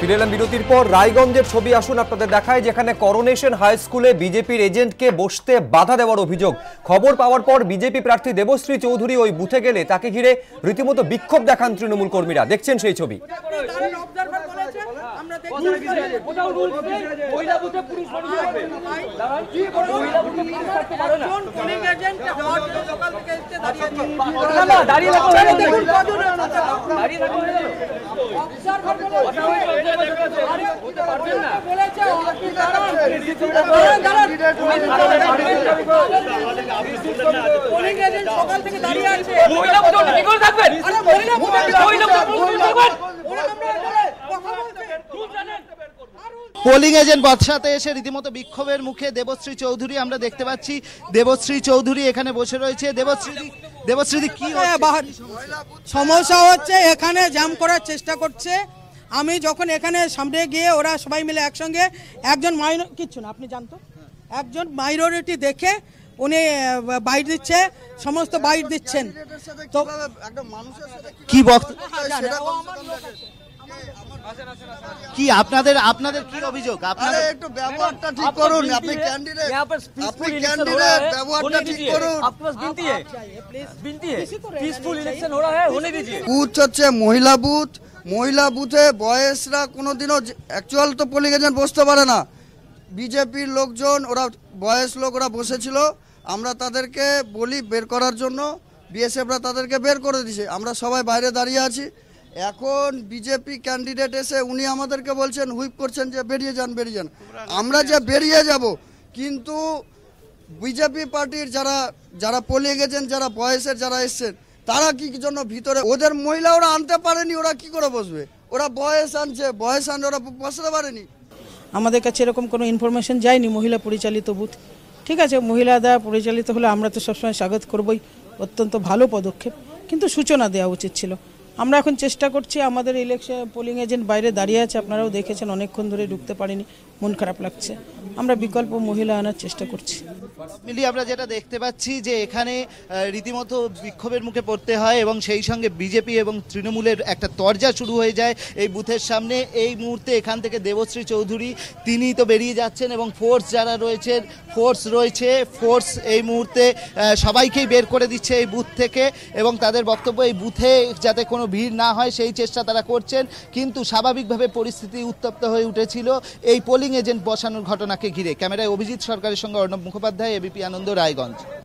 ফিরে এলাম বিরতির পর রায়গঞ্জের ছবি আসুন আপনাদের দেখায় যেখানে করোনেশন হাই স্কুলে বিজেপির এজেন্টকে বসতে বাধা দেওয়ার অভিযোগ খবর পাওয়ার পর বিজেপি প্রার্থী দেবশ্রী চৌধুরী ওই বুথে গেলে তাকে ঘিরে রীতিমতো বিক্ষোভ দেখান তৃণমূল কর্মীরা দেখছেন সেই ছবি দাঁড়িয়ে পোলিং এজেন্ট বাদশাতে এসে রীতিমতো বিক্ষোভের মুখে দেবশ্রী চৌধুরী আমরা দেখতে পাচ্ছি দেবশ্রী চৌধুরী এখানে বসে রয়েছে দেবশ্রী দেবশ্রী কি হ্যাঁ, সমস্যা হচ্ছে এখানে জ্যাম করার চেষ্টা করছে আমি যখন এখানে সামনে গিয়ে ওরা সবাই মিলে একসঙ্গে একজন মাইনর কিচ্ছু না আপনি জানতো একজন মাইনরিটি দেখে উনি বাইট দিচ্ছে সমস্ত বাইট দিচ্ছেন তো কি কি আপনাদের আপনাদের কি অভিযোগ একটু ব্যবহারটা ঠিক করুন আপনি ক্যান্ডিডেট ব্যবহারটা ঠিক করুন বিনতি আচ্ছা, আচ্ছা, বিনতি বুথ হচ্ছে মহিলা বুথ মহিলা বুথে কোনো কোনোদিনও অ্যাকচুয়াল তো পোলিং এজেন্ট বসতে পারে না বিজেপির লোকজন ওরা বয়স লোক ওরা বসেছিল আমরা তাদেরকে বলি বের করার জন্য বিএসএফরা তাদেরকে বের করে দিছে আমরা সবাই বাইরে দাঁড়িয়ে আছি এখন বিজেপি ক্যান্ডিডেট এসে উনি আমাদেরকে বলছেন হুইপ করছেন যে বেরিয়ে যান বেরিয়ে যান আমরা যে বেরিয়ে যাব কিন্তু বিজেপি পার্টির যারা যারা পোলিং এজেন্ট যারা বয়সের যারা এসছেন তারা কি জন্য ভিতরে ওদের মহিলা ওরা আনতে পারেনি ওরা কি করে বসবে ওরা বয়স আনছে বয়স আনলে ওরা বসতে পারেনি আমাদের কাছে এরকম কোনো ইনফরমেশন যায়নি মহিলা পরিচালিত বুথ ঠিক আছে মহিলা দ্বারা পরিচালিত হলে আমরা তো সবসময় স্বাগত করবই অত্যন্ত ভালো পদক্ষেপ কিন্তু সূচনা দেওয়া উচিত ছিল আমরা এখন চেষ্টা করছি আমাদের ইলেকশন পোলিং এজেন্ট বাইরে দাঁড়িয়ে আছে আপনারাও দেখেছেন অনেকক্ষণ ধরে ঢুকতে পারিনি মন খারাপ লাগছে আমরা বিকল্প মহিলা আনার চেষ্টা করছি মিলিয়ে আমরা যেটা দেখতে পাচ্ছি যে এখানে রীতিমতো বিক্ষোভের মুখে পড়তে হয় এবং সেই সঙ্গে বিজেপি এবং তৃণমূলের একটা তরজা শুরু হয়ে যায় এই বুথের সামনে এই মুহূর্তে এখান থেকে দেবশ্রী চৌধুরী তিনি তো বেরিয়ে যাচ্ছেন এবং ফোর্স যারা রয়েছেন ফোর্স রয়েছে ফোর্স এই মুহূর্তে সবাইকেই বের করে দিচ্ছে এই বুথ থেকে এবং তাদের বক্তব্য এই বুথে যাতে কোনো ভিড় না হয় সেই চেষ্টা তারা করছেন কিন্তু স্বাভাবিকভাবে পরিস্থিতি উত্তপ্ত হয়ে উঠেছিল এই পোলিং এজেন্ট বসানোর ঘটনাকে ঘিরে ক্যামেরায় অভিজিৎ সরকারের সঙ্গে অর্ণব মুখোপাধ্যায় এবিপি আনন্দ রায়গঞ্জ